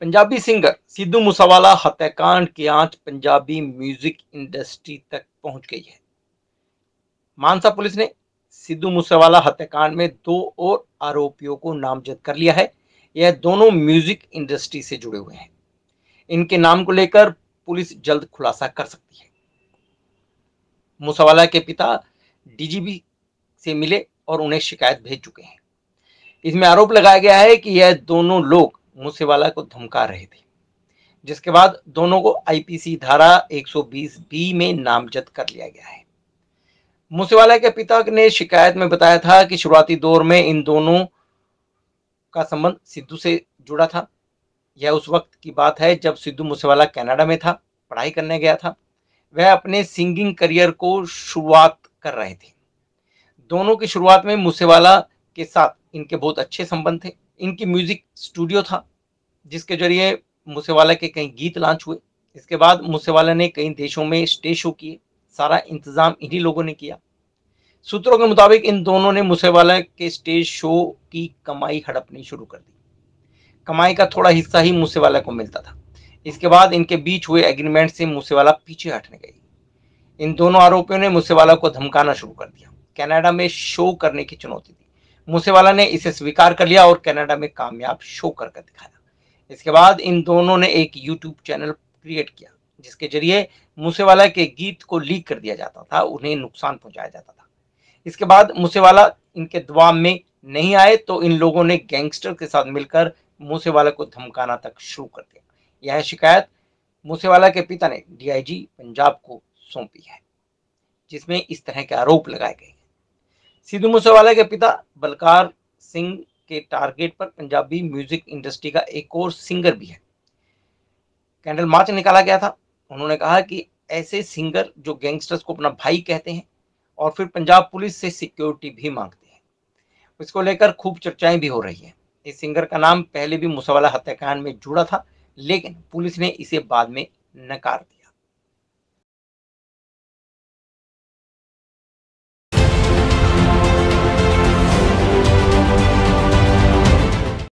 Punjabi singer Sidhu Moosewala हत्याकांड की आंच पंजाबी म्यूजिक इंडस्ट्री तक पहुंच गई है मानसा पुलिस ने सिद्धू मूसावाला हत्याकांड में दो और आरोपियों को नामजद कर लिया है यह दोनों म्यूजिक इंडस्ट्री से जुड़े हुए हैं इनके नाम को लेकर पुलिस जल्द खुलासा कर सकती है मूसावाला के पिता डीजीपी से मिले और उन्हें शिकायत भेज चुके हैं इसमें आरोप लगाया गया है कि यह दोनों लोग मूसेवाला को धमका रहे थे जिसके बाद दोनों को आईपीसी धारा 120 बी में नामजद कर लिया गया है मूसेवाला के पिता ने शिकायत में बताया था कि शुरुआती दौर में इन दोनों का संबंध सिद्धू से जुड़ा था यह उस वक्त की बात है जब सिद्धू मूसेवाला कनाडा में था पढ़ाई करने गया था वह अपने सिंगिंग करियर को शुरुआत कर रहे थे दोनों की शुरुआत में मूसेवाला के साथ इनके बहुत अच्छे संबंध थे इनकी म्यूजिक स्टूडियो था जिसके जरिए मूसेवाला के कई गीत लॉन्च हुए इसके बाद मूसेवाला ने कई देशों में स्टेज शो किए सारा इंतजाम इन्हीं लोगों ने किया सूत्रों के मुताबिक इन दोनों ने मूसेवाला के स्टेज शो की कमाई हड़पनी शुरू कर दी कमाई का थोड़ा हिस्सा ही मूसेवाला को मिलता था इसके बाद इनके बीच हुए एग्रीमेंट से मूसेवाला पीछे हटने गई इन दोनों आरोपियों ने मूसेवाला को धमकाना शुरू कर दिया कनाडा में शो करने की चुनौती दी मूसेवाला ने इसे स्वीकार कर लिया और कनाडा में कामयाब शो कर दिखाया इसके बाद इन दोनों ने एक यूट्यूब चैनल क्रिएट किया जिसके जरिए मूसेवाला के गीत को लीक कर दिया जाता था उन्हें नुकसान पहुंचाया जाता था इसके बाद मूसेवाला इनके दबाव में नहीं आए तो इन लोगों ने गैंगस्टर के साथ मिलकर मूसेवाला को धमकाना तक शुरू कर दिया यह शिकायत मूसेवाला के पिता ने डीआईजी पंजाब को सौंपी है जिसमें इस तरह के आरोप लगाए गए सिद्धू मूसेवाला के पिता बलकार सिंह के टारगेट पर पंजाबी म्यूजिक इंडस्ट्री का एक और सिंगर भी है कैंडल मार्च निकाला गया था उन्होंने कहा कि ऐसे सिंगर जो गैंगस्टर्स को अपना भाई कहते हैं और फिर पंजाब पुलिस से सिक्योरिटी भी मांगते हैं इसको लेकर खूब चर्चाएं भी हो रही हैं इस सिंगर का नाम पहले भी मूसेवाला हत्याकांड में जुड़ा था लेकिन पुलिस ने इसे बाद में नकार दिया